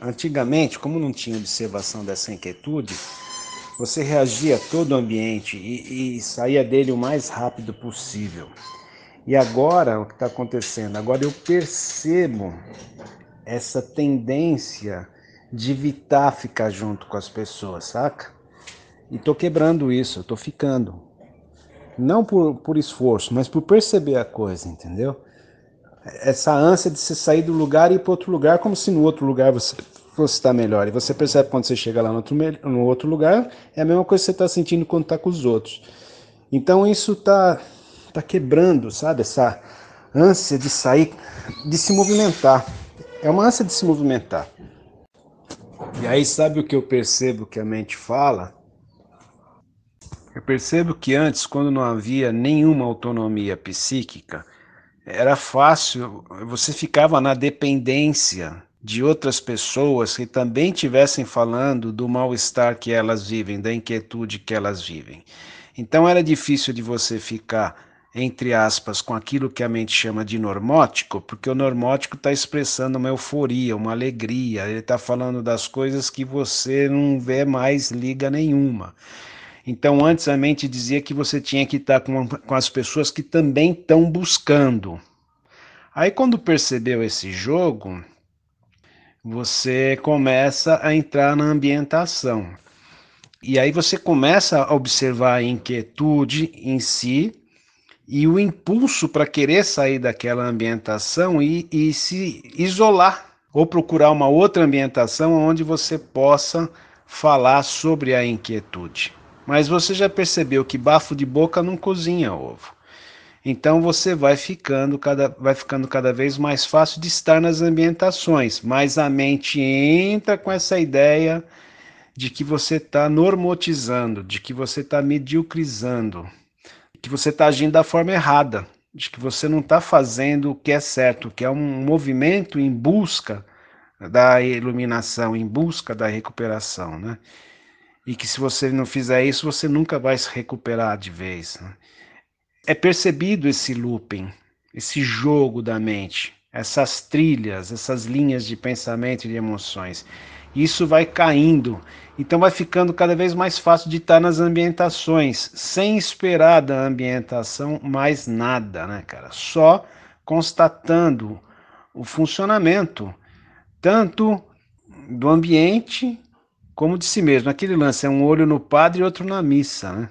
Antigamente, como não tinha observação dessa inquietude, você reagia a todo o ambiente e, e saía dele o mais rápido possível. E agora, o que está acontecendo? Agora eu percebo essa tendência de evitar ficar junto com as pessoas, saca? E tô quebrando isso, estou tô ficando não por, por esforço, mas por perceber a coisa, entendeu? Essa ânsia de se sair do lugar e ir para outro lugar, como se no outro lugar você você está melhor. E você percebe quando você chega lá no outro, no outro lugar, é a mesma coisa que você está sentindo quando está com os outros. Então isso está tá quebrando, sabe? Essa ânsia de sair, de se movimentar. É uma ânsia de se movimentar. E aí, sabe o que eu percebo que a mente fala? Eu percebo que antes, quando não havia nenhuma autonomia psíquica, era fácil, você ficava na dependência de outras pessoas que também tivessem falando do mal-estar que elas vivem, da inquietude que elas vivem. Então era difícil de você ficar entre aspas, com aquilo que a mente chama de normótico, porque o normótico está expressando uma euforia, uma alegria, ele está falando das coisas que você não vê mais liga nenhuma. Então, antes a mente dizia que você tinha que estar com, com as pessoas que também estão buscando. Aí, quando percebeu esse jogo, você começa a entrar na ambientação. E aí você começa a observar a inquietude em si e o impulso para querer sair daquela ambientação e, e, se isolar ou procurar uma outra ambientação onde você possa falar sobre a inquietude. Mas você já percebeu que bafo de boca não cozinha ovo. Então você vai ficando cada, vai ficando cada vez mais fácil de estar nas ambientações, mas a mente entra com essa ideia de que você está normotizando, de que você está mediocrizando, que você está agindo da forma errada, de que você não está fazendo o que é certo, que é um movimento em busca da iluminação, em busca da recuperação, né? e que se você não fizer isso, você nunca vai se recuperar de vez. Né? É percebido esse looping, esse jogo da mente, essas trilhas, essas linhas de pensamento e de emoções. Isso vai caindo, então vai ficando cada vez mais fácil de estar nas ambientações, sem esperar da ambientação mais nada, né, cara? Só constatando o funcionamento, tanto do ambiente como de si mesmo. Aquele lance é um olho no padre e outro na missa, né?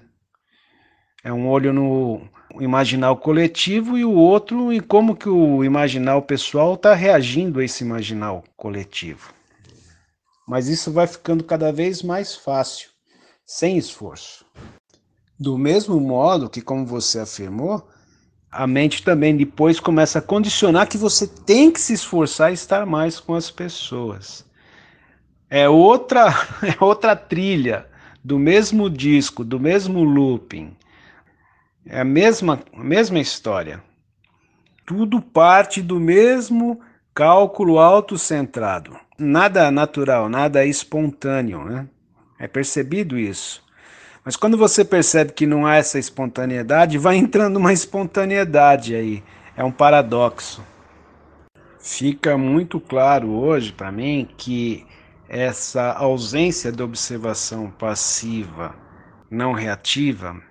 É um olho no imaginal coletivo e o outro em como que o imaginal pessoal está reagindo a esse imaginal coletivo. Mas isso vai ficando cada vez mais fácil, sem esforço. Do mesmo modo que, como você afirmou, a mente também depois começa a condicionar que você tem que se esforçar e estar mais com as pessoas é outra, é outra trilha do mesmo disco, do mesmo looping. É a mesma, mesma história. Tudo parte do mesmo cálculo autocentrado. Nada natural, nada espontâneo, né? É percebido isso. Mas quando você percebe que não há essa espontaneidade, vai entrando uma espontaneidade aí. É um paradoxo. Fica muito claro hoje para mim que essa ausência de observação passiva não reativa,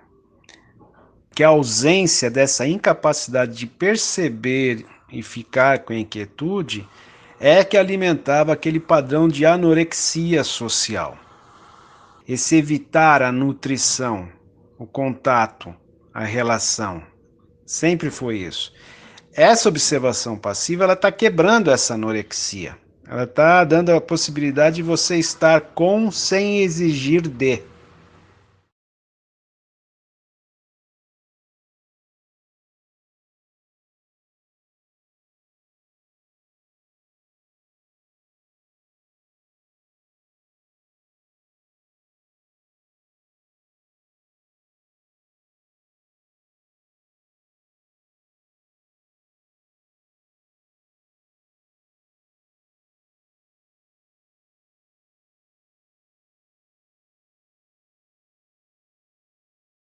que a ausência dessa incapacidade de perceber e ficar com a inquietude é que alimentava aquele padrão de anorexia social. Esse evitar a nutrição, o contato, a relação, sempre foi isso. Essa observação passiva ela está quebrando essa anorexia ela está dando a possibilidade de você estar com sem exigir de.